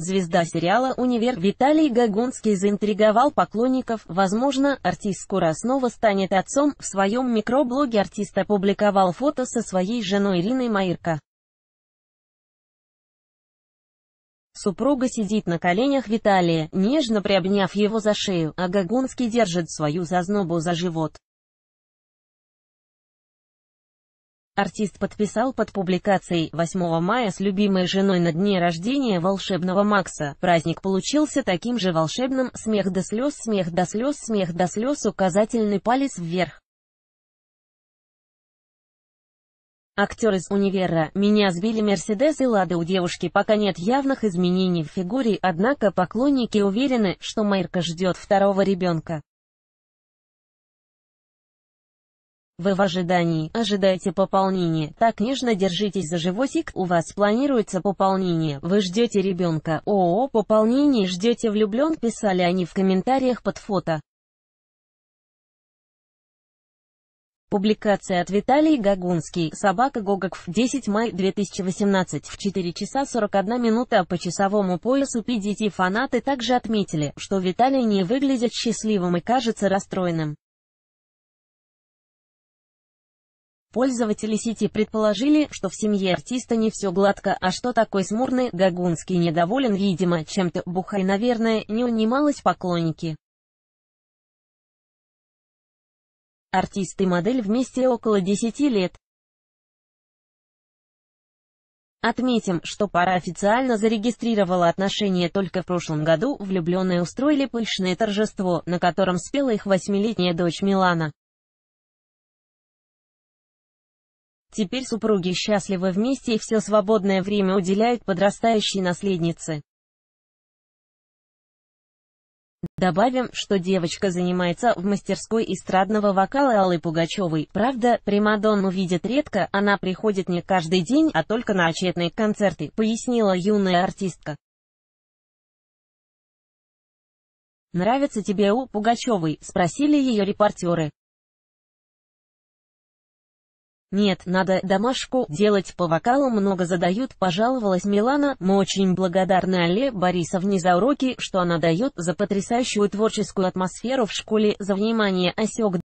Звезда сериала «Универ» Виталий Гагунский заинтриговал поклонников, возможно, артист скоро снова станет отцом, в своем микроблоге артист опубликовал фото со своей женой Ириной Майерко. Супруга сидит на коленях Виталия, нежно приобняв его за шею, а Гагунский держит свою зазнобу за живот. Артист подписал под публикацией 8 мая с любимой женой на дне рождения волшебного Макса. Праздник получился таким же волшебным «Смех до слез, смех до слез, смех до слез, указательный палец вверх». Актер из «Универа» «Меня сбили Мерседес и Лада» у девушки пока нет явных изменений в фигуре, однако поклонники уверены, что Майрка ждет второго ребенка. Вы в ожидании, ожидаете пополнения, так нежно держитесь за животик, у вас планируется пополнение, вы ждете ребенка, О, пополнение ждете влюблен, писали они в комментариях под фото. Публикация от Виталий Гагунский, собака Гогаков, 10 мая 2018, в 4 часа 41 минута по часовому поясу PDT фанаты также отметили, что Виталий не выглядит счастливым и кажется расстроенным. Пользователи сети предположили, что в семье артиста не все гладко, а что такой смурный Гагунский недоволен, видимо, чем-то бухай, наверное, не унималась поклонники. Артист и модель вместе около 10 лет. Отметим, что пара официально зарегистрировала отношения только в прошлом году, влюбленные устроили пышное торжество, на котором спела их восьмилетняя дочь Милана. Теперь супруги счастливы вместе и все свободное время уделяют подрастающей наследнице. Добавим, что девочка занимается в мастерской эстрадного вокала Аллы Пугачевой. Правда, Примадонну видит редко, она приходит не каждый день, а только на отчетные концерты, пояснила юная артистка. «Нравится тебе у Пугачевой?» – спросили ее репортеры. «Нет, надо домашку делать по вокалу много задают», — пожаловалась Милана. «Мы очень благодарны Алле Борисовне за уроки, что она дает, за потрясающую творческую атмосферу в школе, за внимание, осек».